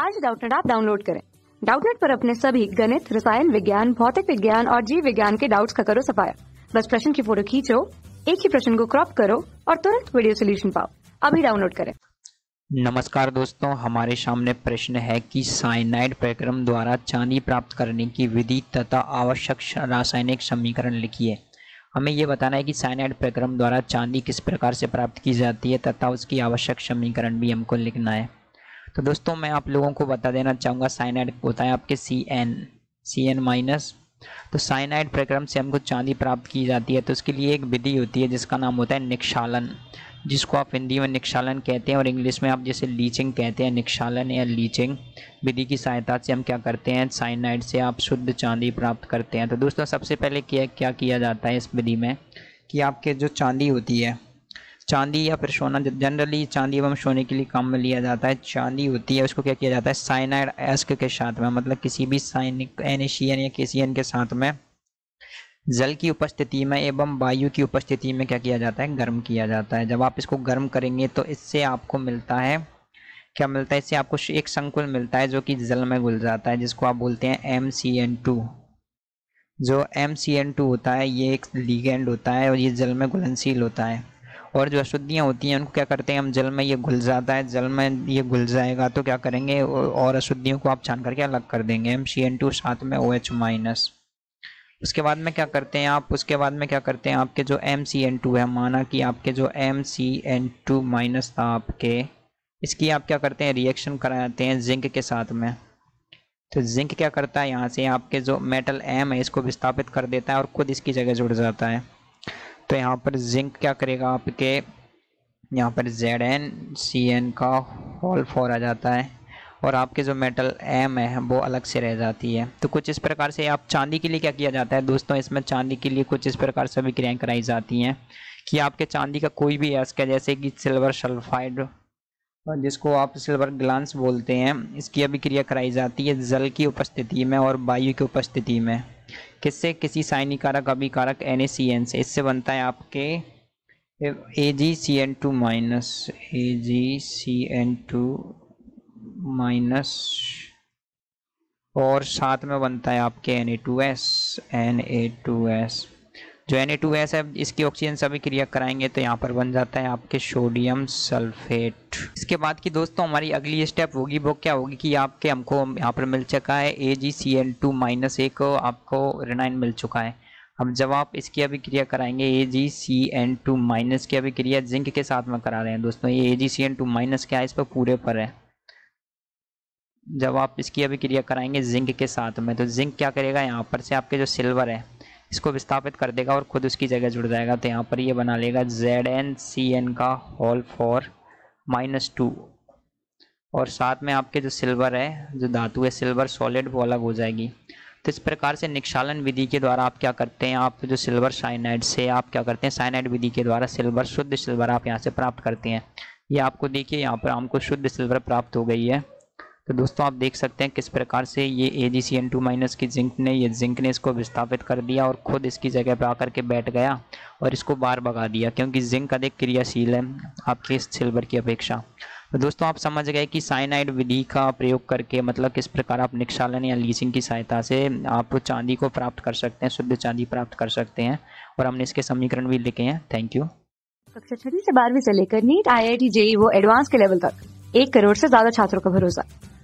आज डाउटनेट आप डाउनलोड करें डाउटनेट पर अपने सभी गणित रसायन विज्ञान भौतिक विज्ञान और जीव विज्ञान के डाउट्स का करो सफाया बस प्रश्न की फोटो खींचो एक ही प्रश्न को क्रॉप करो और तुरंत वीडियो सोल्यूशन पाओ अभी डाउनलोड करें नमस्कार दोस्तों हमारे सामने प्रश्न है कि साइनाइड प्रक्रम द्वारा चांदी प्राप्त करने की विधि तथा आवश्यक रासायनिक समीकरण लिखिए हमें यह बताना है कि साइनाइड प्रक्रम द्वारा चांदी किस प्रकार से प्राप्त की जाती है तथा उसकी आवश्यक समीकरण भी हमको लिखना है तो दोस्तों मैं आप लोगों को बता देना चाहूँगा साइनाइड होता है आपके C N C N minus तो साइनाइड प्रक्रम से हमको चांदी प्राप्त की जाती है तो उसके लिए एक विधि होती है जिसका नाम होता है निक्षालन जिसको आप हिंदी में निक्षालन कहते हैं और इंग्लिश में आप जैसे लीचिंग कहते हैं निक्षालन या लीचिंग विधि की सहायता से हम क्या करते हैं साइनाइड से आप शुद्ध चांदी प्राप्त करते हैं तो दोस्तों सबसे पहले क्या क्या किया जाता है इस विधि में कि आपके जो चांदी होती है चांदी या फिर सोना जनरली चांदी एवं सोने के लिए काम में लिया जाता है चांदी होती है उसको क्या किया जाता है साइनाइड एस्क के साथ में मतलब किसी भी साइनिक एनिशियन या केसियन के साथ में जल की उपस्थिति में एवं वायु की उपस्थिति में क्या किया जाता है गर्म किया जाता है जब आप इसको गर्म करेंगे तो इससे आपको मिलता है क्या मिलता है इससे आपको एक संकुल मिलता है जो कि जल में घुल जाता है जिसको आप बोलते हैं एम सी एन टू जो एम सी एन टू होता है ये एक लीगेंड होता है और ये जल में घुलनशील होता है और जो अशुद्धियाँ होती हैं उनको क्या करते हैं हम जल में ये घुल जाता है जल में ये घुल जाएगा तो क्या करेंगे और अशुद्धियों को आप छान करके अलग कर देंगे एम सी एन टू साथ में ओ एच माइनस उसके बाद में क्या करते हैं आप उसके बाद में क्या करते हैं आपके जो एम सी एन टू है माना कि आपके जो M C N two minus था आपके इसकी आप क्या करते हैं रिएक्शन कराते हैं जिंक के साथ में तो जिंक क्या करता है यहाँ से आपके जो मेटल एम है इसको विस्थापित कर देता है और खुद इसकी जगह जुड़ जाता है तो यहाँ पर जिंक क्या करेगा आपके यहाँ पर जेड एन सी एन का होल फोर आ जाता है और आपके जो मेटल एम है वो अलग से रह जाती है तो कुछ इस प्रकार से आप चांदी के लिए क्या किया जाता है दोस्तों इसमें चांदी के लिए कुछ इस प्रकार से विक्रियाएँ कराई जाती हैं कि आपके चांदी का कोई भी एस्क है जैसे कि सिल्वर सल्फाइड जिसको आप सिल्वर ग्लांस बोलते हैं इसकी अभिक्रिया कराई जाती है जल की उपस्थिति में और वायु की उपस्थिति में किससे किसी साइनी कारक अभी कारक एन से इससे बनता है आपके A G C N two minus A G C N two minus और साथ में बनता है आपके N A two S N A two S जो एन है इसकी ऑक्सीजन सभी क्रिया कराएंगे तो यहाँ पर बन जाता है आपके सोडियम सल्फेट इसके बाद की दोस्तों हमारी अगली स्टेप होगी वो क्या होगी कि आपके हमको यहाँ पर मिल चुका है A G C L two minus A को आपको रिनाइन मिल चुका है अब जब आप इसकी अभिक्रिया कराएंगे A G C N two minus की अभिक्रिया जिंक के साथ में करा रहे हैं दोस्तों ये A G C N two minus क्या है इस पर पूरे पर है जब आप इसकी अभिक्रिया कराएंगे जिंक के साथ में तो जिंक क्या करेगा यहाँ पर से आपके जो सिल्वर है इसको विस्थापित कर देगा और खुद उसकी जगह जुड़ जाएगा तो यहाँ पर ये बना लेगा जेड एन सी एन का हॉल फॉर माइनस टू और साथ में आपके जो सिल्वर है जो धातु है सिल्वर सॉलिड वो अलग हो जाएगी तो इस प्रकार से निक्षालन विधि के द्वारा आप क्या करते हैं आप जो सिल्वर साइनाइड से आप क्या करते हैं साइनाइड विधि के द्वारा सिल्वर शुद्ध सिल्वर आप यहाँ से प्राप्त करते हैं ये आपको देखिए यहाँ पर हमको शुद्ध सिल्वर प्राप्त हो गई है तो दोस्तों आप देख सकते हैं किस प्रकार से ये A G C N two minus की जिंक ने ये जिंक ने इसको विस्थापित कर दिया और खुद इसकी जगह पर आकर के बैठ गया और इसको बाहर भगा दिया क्योंकि जिंक अधिक क्रियाशील है आपके इस सिल्वर की अपेक्षा तो दोस्तों आप समझ गए कि साइनाइड विधि का प्रयोग करके मतलब किस प्रकार आप निक्षालन या लीसिंग की सहायता से आप चांदी को प्राप्त कर सकते हैं शुद्ध चांदी प्राप्त कर सकते हैं और हमने इसके समीकरण भी लिखे हैं थैंक यू कक्षा छठी से बारहवीं से लेकर NEET I I T JEE वो एडवांस के लेवल तक एक करोड़ से ज्यादा छात्रों का भरोसा